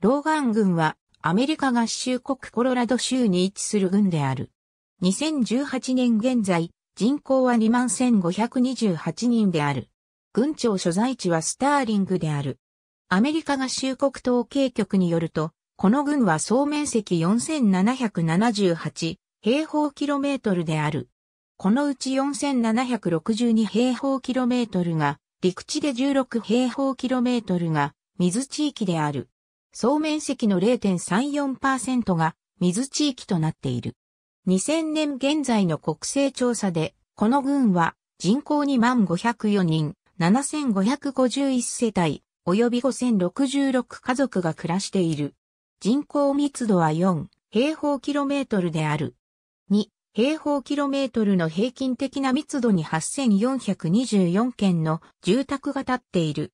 ローガン軍はアメリカ合衆国コロラド州に位置する軍である。2018年現在、人口は21,528人である。軍庁所在地はスターリングである。アメリカ合衆国統計局によると、この軍は総面積4778平方キロメートルである。このうち4762平方キロメートルが陸地で16平方キロメートルが水地域である。総面積の0.34%が水地域となっている。2000年現在の国勢調査で、この軍は人口2万504人、7551世帯、及び5066家族が暮らしている。人口密度は4平方キロメートルである。2平方キロメートルの平均的な密度に8424件の住宅が建っている。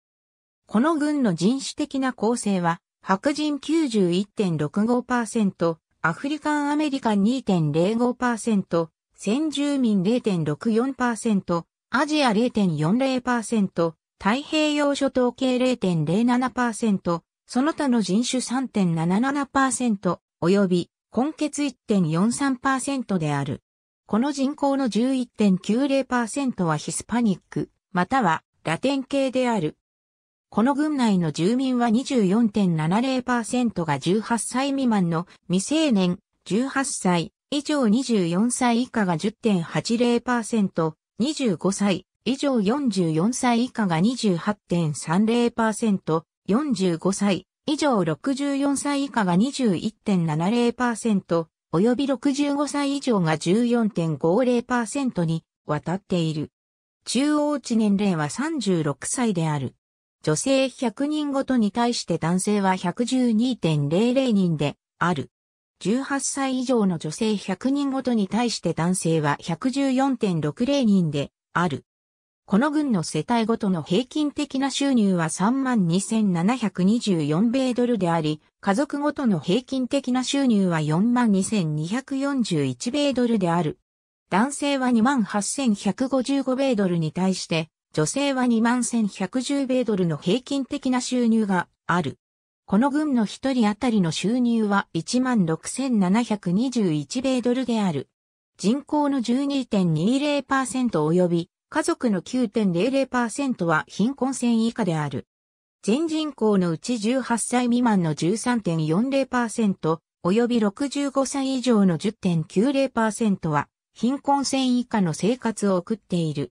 この軍の人種的な構成は白人91.65%、アフリカンアメリカン2.05%、先住民0.64%、アジア0.40%、太平洋諸島系0.07%、その他の人種3.77%、及び、根血1.43%である。この人口の11.90%はヒスパニック、またはラテン系である。この郡内の住民は24.70%が18歳未満の未成年、18歳以上24歳以下が10.80%、25歳以上44歳以下が28.30%、45歳以上64歳以下が21.70%、及び65歳以上が14.50%に渡っている。中央値年齢は36歳である。女性100人ごとに対して男性は112.00人である。18歳以上の女性100人ごとに対して男性は114.60人である。この軍の世帯ごとの平均的な収入は32,724米ドルであり、家族ごとの平均的な収入は42,241米ドルである。男性は28,155米ドルに対して、女性は21,110米ドルの平均的な収入がある。この軍の一人当たりの収入は16,721米ドルである。人口の12.20%及び家族の9.00%は貧困線以下である。全人口のうち18歳未満の13.40%及び65歳以上の10.90%は貧困線以下の生活を送っている。